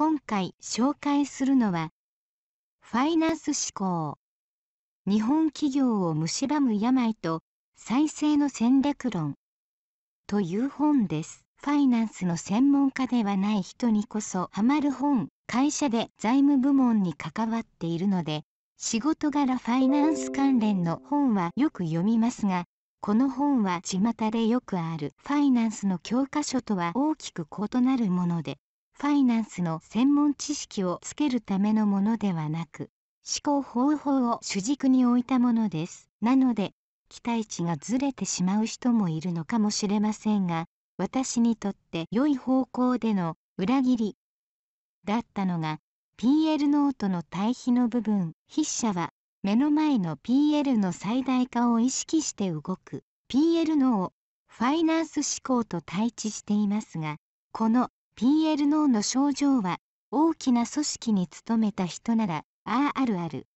今回紹介するのは、ファイナンス思考。日本企業を蝕む病と再生の戦略論。という本です。ファイナンスの専門家ではない人にこそハマる本。会社で財務部門に関わっているので、仕事柄ファイナンス関連の本はよく読みますが、この本は巷でよくあるファイナンスの教科書とは大きく異なるもので、ファイナンスの専門知識をつけるためのものではなく、思考方法を主軸に置いたものです。なので、期待値がずれてしまう人もいるのかもしれませんが、私にとって良い方向での裏切りだったのが、PL ノートの対比の部分、筆者は目の前の PL の最大化を意識して動く PL 脳をファイナンス思考と対峙していますが、この PL 脳の症状は大きな組織に勤めた人ならあああるある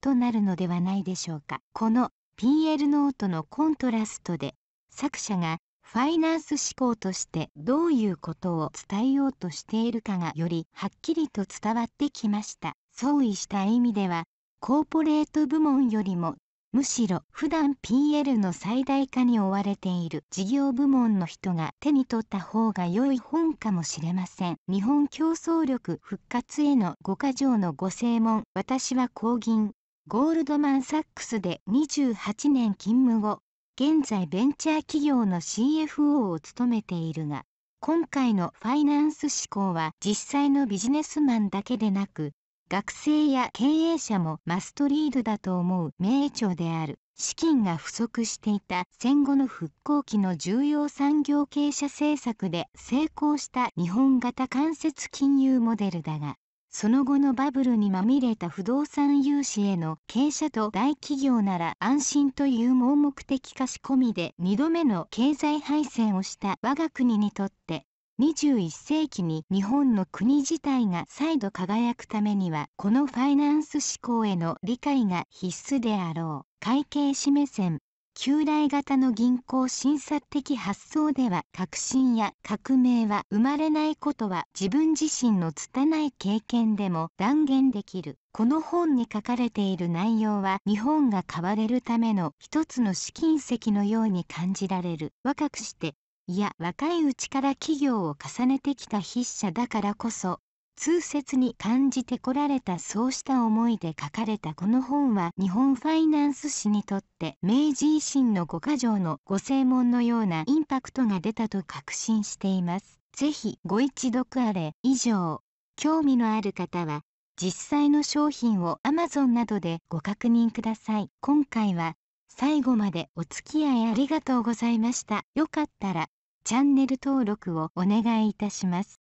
となるのではないでしょうかこの PL 脳とのコントラストで作者がファイナンス思考としてどういうことを伝えようとしているかがよりはっきりと伝わってきました。相違した意味ではコーポレート部門よりもむしろ普段 PL の最大化に追われている事業部門の人が手に取った方が良い本かもしれません日本競争力復活への5か条のご正門私は公銀ゴールドマン・サックスで28年勤務後現在ベンチャー企業の CFO を務めているが今回のファイナンス志向は実際のビジネスマンだけでなく学生や経営者もマストリードだと思う名著である資金が不足していた戦後の復興期の重要産業経営者政策で成功した日本型間接金融モデルだがその後のバブルにまみれた不動産融資への経営者と大企業なら安心という盲目的化し込みで2度目の経済敗戦をした我が国にとって21世紀に日本の国自体が再度輝くためにはこのファイナンス思考への理解が必須であろう会計士目線旧来型の銀行審査的発想では革新や革命は生まれないことは自分自身の拙い経験でも断言できる。この本に書かれている内容は日本が変われるための一つの試金石のように感じられる。若くしていや若いうちから企業を重ねてきた筆者だからこそ痛切に感じてこられたそうした思いで書かれたこの本は日本ファイナンス史にとって明治維新の五箇条のご正門のようなインパクトが出たと確信しています。ぜひご一読あれ以上興味のある方は実際の商品を Amazon などでご確認ください。今回は最後までお付き合いありがとうございました。よかったらチャンネル登録をお願いいたします